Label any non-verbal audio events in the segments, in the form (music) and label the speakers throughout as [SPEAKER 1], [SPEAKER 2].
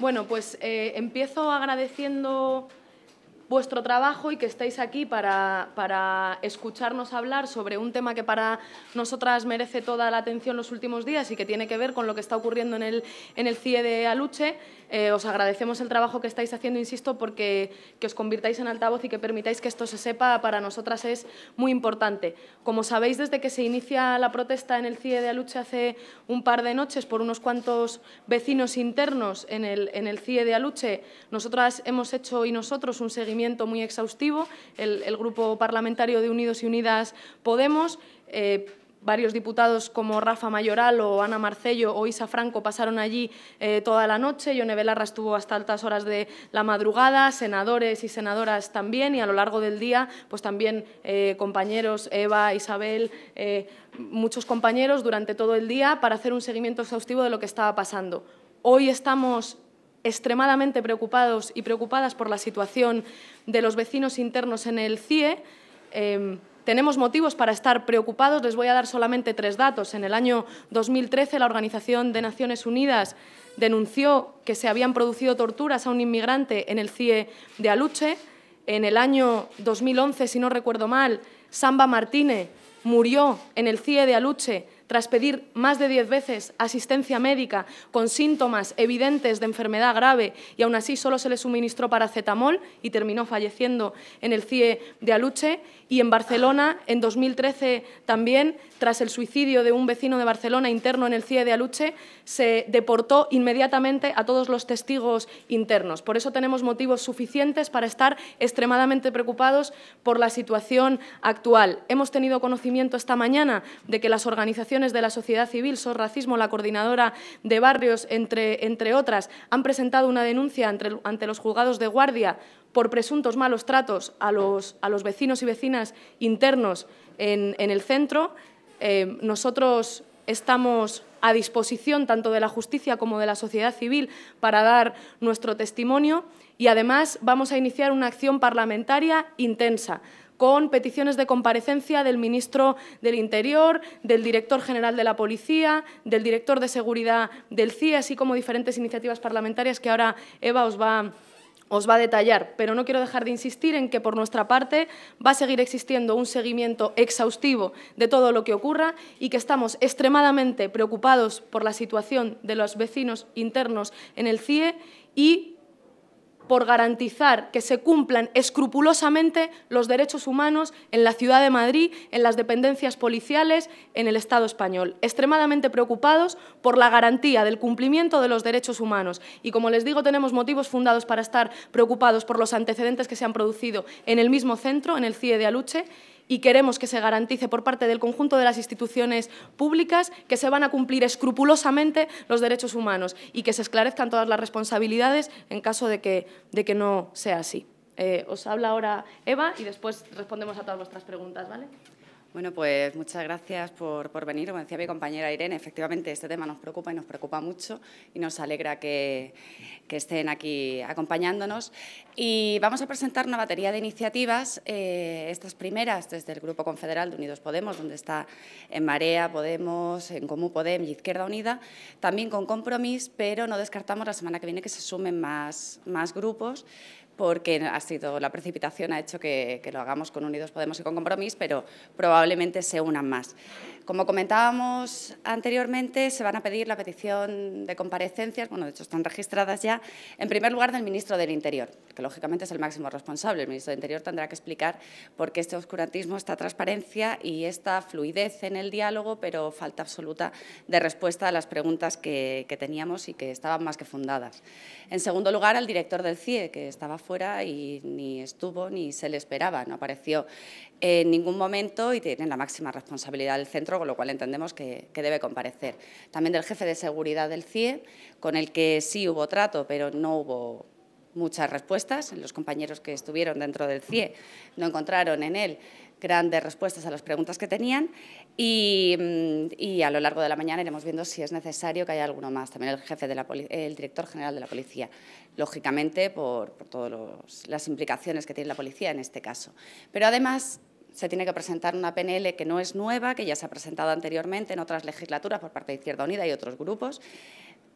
[SPEAKER 1] Bueno, pues eh, empiezo agradeciendo vuestro trabajo y que estéis aquí para, para, escucharnos hablar sobre un tema que para nosotras merece toda la atención los últimos días y que tiene que ver con lo que está ocurriendo en el, en el CIE de Aluche. Eh, os agradecemos el trabajo que estáis haciendo, insisto, porque que os convirtáis en altavoz y que permitáis que esto se sepa para nosotras es muy importante. Como sabéis, desde que se inicia la protesta en el CIE de Aluche hace un par de noches por unos cuantos vecinos internos en el, en el CIE de Aluche, nosotras hemos hecho y nosotros un seguimiento muy exhaustivo, el, grupo parlamentario de Unidos y Unidas Podemos. Eh, varios diputados como Rafa Mayoral o Ana Marcello o Isa Franco pasaron allí eh, toda la noche, Yone Belarra estuvo hasta altas horas de la madrugada, senadores y senadoras también y a lo largo del día pues también eh, compañeros Eva, Isabel, muchos compañeros durante todo el día para hacer un seguimiento exhaustivo de lo que estaba pasando. Hoy estamos extremadamente preocupados y preocupadas por la situación de los vecinos internos en el CIE. Em, tenemos motivos para estar preocupados. Les voy a dar solamente tres datos. En el año 2013, la Organización de Naciones Unidas denunció que se habían producido torturas a un inmigrante en el CIE de Aluche. En el año 2011, si no recuerdo mal, Samba Martínez murió en el CIE de Aluche tras pedir más de 10 veces asistencia médica con síntomas evidentes de enfermedad grave y aún así solo se le suministró paracetamol y terminó falleciendo en el CIE de Aluche. Y en Barcelona, en 2013 también, tras el suicidio de un vecino de Barcelona interno en el CIE de Aluche, se deportó inmediatamente a todos los testigos internos. Por eso tenemos motivos suficientes para estar extremadamente preocupados por la situación actual. Hemos tenido conocimiento esta mañana de que las organizaciones de la sociedad civil, SOR Racismo, la coordinadora de barrios, entre, entre otras, han presentado una denuncia ante, los juzgados de guardia por presuntos malos tratos a los, a los vecinos y vecinas internos en, el centro. Eh, nosotros estamos a disposición tanto de la justicia como de la sociedad civil para dar nuestro testimonio y además vamos a iniciar una acción parlamentaria intensa con peticiones de comparecencia del ministro del Interior, del director general de la Policía, del director de Seguridad del CIE, así como diferentes iniciativas parlamentarias que ahora Eva os va a os va a detallar, pero no quiero dejar de insistir en que por nuestra parte va a seguir existiendo un seguimiento exhaustivo de todo lo que ocurra y que estamos extremadamente preocupados por la situación de los vecinos internos en el CIE y por garantizar que se cumplan escrupulosamente los derechos humanos en la ciudad de Madrid, en las dependencias policiales, en el Estado español. Extremadamente preocupados por la garantía del cumplimiento de los derechos humanos. Y como les digo, tenemos motivos fundados para estar preocupados por los antecedentes que se han producido en el mismo centro, en el CIE de Aluche, y queremos que se garantice por parte del conjunto de las instituciones públicas que se van a cumplir escrupulosamente los derechos humanos y que se esclarezcan todas las responsabilidades en caso de que, no sea así. Eh, os habla ahora Eva y después respondemos a todas vuestras preguntas, ¿vale?
[SPEAKER 2] Bueno, pues muchas gracias por, por, venir. Como decía mi compañera Irene, efectivamente este tema nos preocupa y nos preocupa mucho y nos alegra que, que estén aquí acompañándonos. Y vamos a presentar una batería de iniciativas, eh, estas primeras desde el Grupo Confederal de Unidos Podemos, donde está en Marea, Podemos, en Comú Podem y Izquierda Unida, también con compromiso, pero no descartamos la semana que viene que se sumen más, más grupos porque ha sido, la precipitación ha hecho que, lo hagamos con Unidos Podemos y con Compromís, pero probablemente se unan más. Como comentábamos anteriormente, se van a pedir la petición de comparecencias, bueno, de hecho están registradas ya, en primer lugar del ministro del Interior, que lógicamente es el máximo responsable. El ministro del Interior tendrá que explicar por qué este oscurantismo, esta transparencia y esta fluidez en el diálogo, pero falta absoluta de respuesta a las preguntas que, que teníamos y que estaban más que fundadas. En segundo lugar, al director del CIE, que estaba y ni estuvo ni se le esperaba, no apareció en ningún momento y tiene la máxima responsabilidad del centro, con lo cual entendemos que, que, debe comparecer. También del jefe de seguridad del CIE, con el que sí hubo trato, pero no hubo muchas respuestas. Los compañeros que estuvieron dentro del CIE no encontraron en él grandes respuestas a las preguntas que tenían mm, y, a lo largo de la mañana iremos viendo si es necesario que haya alguno más, también el jefe de la el director general de la policía, lógicamente por, por todas las implicaciones que tiene la policía en este caso. Pero además se tiene que presentar una PNL que no es nueva, que ya se ha presentado anteriormente en otras legislaturas por parte de Izquierda Unida y otros grupos,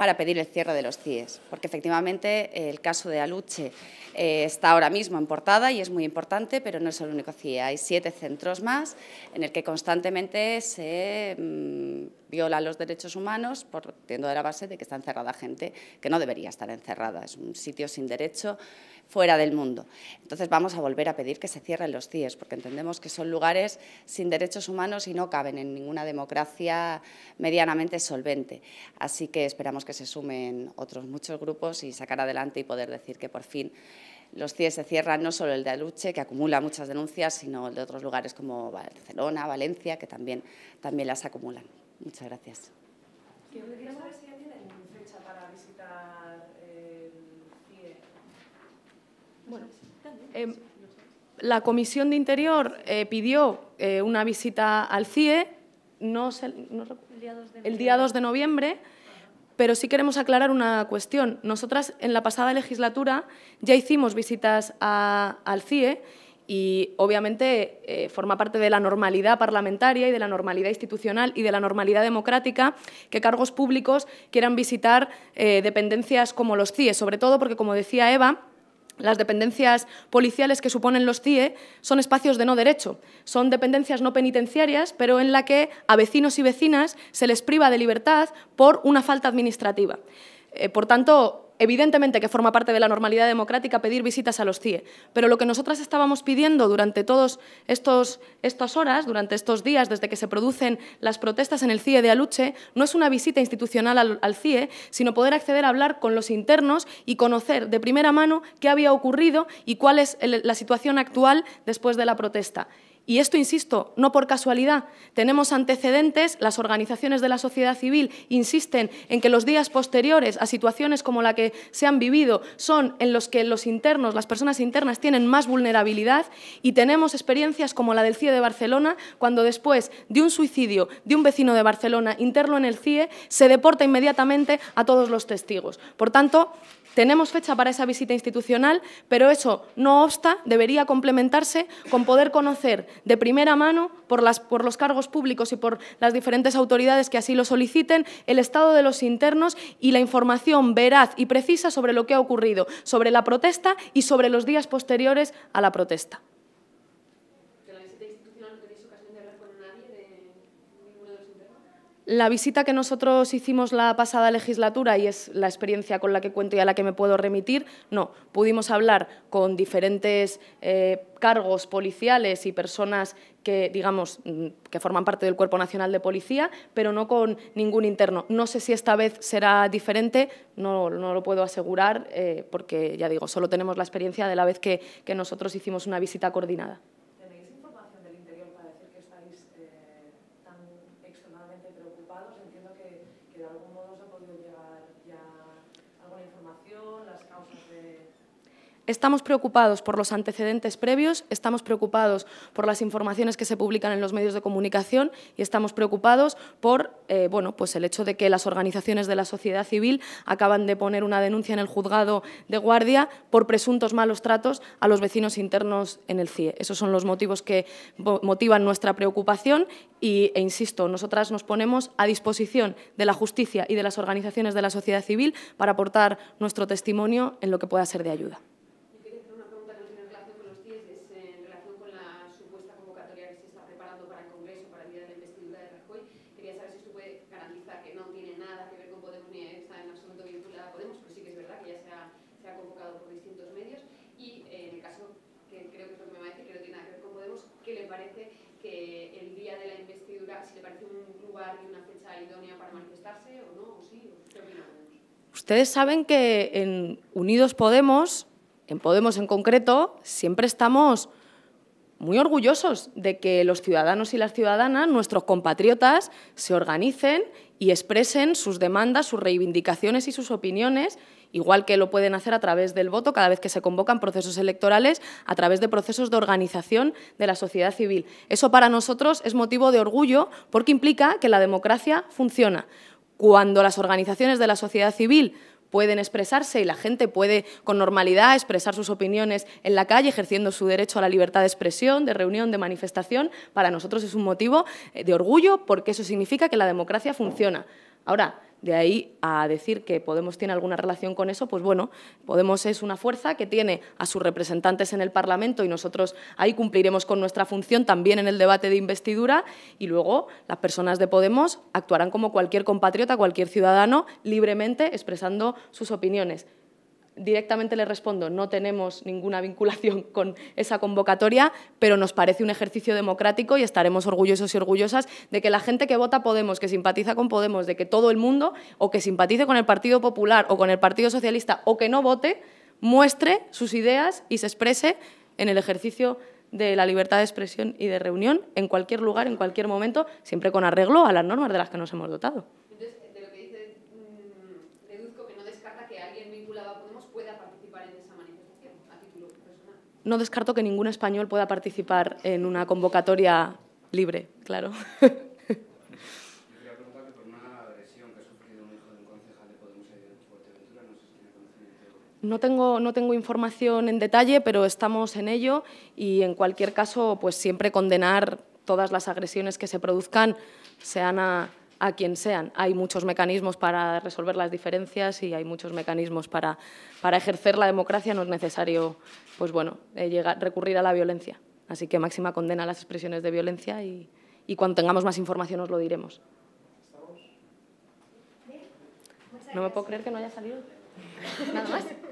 [SPEAKER 2] para pedir el cierre de los CIES, porque efectivamente el caso de Aluche eh, está ahora mismo en portada y es muy importante, pero no es el único CIE. Hay siete centros más en el que constantemente se... Mm, viola los derechos humanos partiendo de la base de que está encerrada gente que no debería estar encerrada, es un sitio sin derecho fuera del mundo. Entonces vamos a volver a pedir que se cierren los CIES porque entendemos que son lugares sin derechos humanos y no caben en ninguna democracia medianamente solvente. Así que esperamos que se sumen otros muchos grupos y sacar adelante y poder decir que por fin los CIES se cierran, no solo el de Aluche, que acumula muchas denuncias, sino el de otros lugares como Barcelona, Valencia, que también, también las acumulan. Muchas gracias.
[SPEAKER 1] la Comisión de Interior eh, pidió eh, una visita al CIE no, el día 2 de noviembre, pero sí queremos aclarar una cuestión. Nosotras en la pasada legislatura ya hicimos visitas al CIE y obviamente eh, forma parte de la normalidad parlamentaria y de la normalidad institucional y de la normalidad democrática que cargos públicos quieran visitar eh, dependencias como los CIE, sobre todo porque, como decía Eva, las dependencias policiales que suponen los CIE son espacios de no derecho, son dependencias no penitenciarias, pero en la que a vecinos y vecinas se les priva de libertad por una falta administrativa. Eh, por tanto, Evidentemente que forma parte de la normalidad democrática pedir visitas a los CIE, pero lo que nosotras estábamos pidiendo durante todas estas horas, durante estos días, desde que se producen las protestas en el CIE de Aluche, no es una visita institucional al, CIE, sino poder acceder a hablar con los internos y conocer de primera mano qué había ocurrido y cuál es la situación actual después de la protesta. Y esto, insisto, no por casualidad. Tenemos antecedentes, las organizaciones de la sociedad civil insisten en que los días posteriores a situaciones como la que se han vivido son en los que los internos, las personas internas, tienen más vulnerabilidad y tenemos experiencias como la del CIE de Barcelona, cuando después de un suicidio de un vecino de Barcelona interno en el CIE, se deporta inmediatamente a todos los testigos. Por tanto, tenemos fecha para esa visita institucional, pero eso no obsta, debería complementarse con poder conocer de primera mano por, los cargos públicos y por las diferentes autoridades que así lo soliciten el estado de los internos y la información veraz y precisa sobre lo que ha ocurrido, sobre la protesta y sobre los días posteriores a la protesta. La visita que nosotros hicimos la pasada legislatura, y es la experiencia con la que cuento y a la que me puedo remitir, no, pudimos hablar con diferentes eh, cargos policiales y personas que, digamos, mm, que forman parte del Cuerpo Nacional de Policía, pero no con ningún interno. No sé si esta vez será diferente, no, lo puedo asegurar, eh, porque, ya digo, solo tenemos la experiencia de la vez que nosotros hicimos una visita coordinada. Estamos preocupados por los antecedentes previos, estamos preocupados por las informaciones que se publican en los medios de comunicación y estamos preocupados por eh, bueno, pues el hecho de que las organizaciones de la sociedad civil acaban de poner una denuncia en el juzgado de guardia por presuntos malos tratos a los vecinos internos en el CIE. Esos son los motivos que motivan nuestra preocupación e insisto, nosotras nos ponemos a disposición de la justicia y de las organizaciones de la sociedad civil para aportar nuestro testimonio en lo que pueda ser de ayuda. Ustedes saben que en Unidos Podemos, en Podemos en concreto, siempre estamos muy orgullosos de que los ciudadanos y las ciudadanas, nuestros compatriotas, se organicen y expresen sus demandas, sus reivindicaciones y sus opiniones igual que lo pueden hacer a través del voto cada vez que se convocan procesos electorales, a través de procesos de organización de la sociedad civil. Eso para nosotros es motivo de orgullo porque implica que la democracia funciona. Cuando las organizaciones de la sociedad civil pueden expresarse y la gente puede con normalidad expresar sus opiniones en la calle, ejerciendo su derecho a la libertad de expresión, de reunión, de manifestación, para nosotros es un motivo eh, de orgullo porque eso significa que la democracia funciona. Ahora, de ahí a decir que Podemos tiene alguna relación con eso, pues bueno, Podemos es una fuerza que tiene a sus representantes en el Parlamento y nosotros ahí cumpliremos con nuestra función también en el debate de investidura y luego las personas de Podemos actuarán como cualquier compatriota, cualquier ciudadano, libremente expresando sus opiniones directamente le respondo, no tenemos ninguna vinculación (laughs) con esa convocatoria, pero nos parece un ejercicio democrático y estaremos orgullosos y orgullosas de que la gente que vota Podemos, que simpatiza con Podemos, de que todo el mundo, o que simpatice con el Partido Popular o con el Partido Socialista, o que no vote, muestre sus ideas y se exprese en el ejercicio de la libertad de expresión y de reunión en cualquier lugar, en cualquier momento, siempre con arreglo a las normas de las que nos hemos dotado. no descarto que ningún español pueda participar en una convocatoria libre, claro. (laughs) No tengo, no tengo información en detalle, pero estamos en ello y en cualquier caso, pues siempre condenar todas las agresiones que se produzcan, sean a, a quien sean. Hay muchos mecanismos para resolver las diferencias y hay muchos mecanismos para, para ejercer la democracia. No es necesario pues bueno, eh, llegar, recurrir a la violencia. Así que máxima condena a las expresiones de violencia y, y cuando tengamos más información os lo diremos. No me puedo creer que no haya salido. Nada más.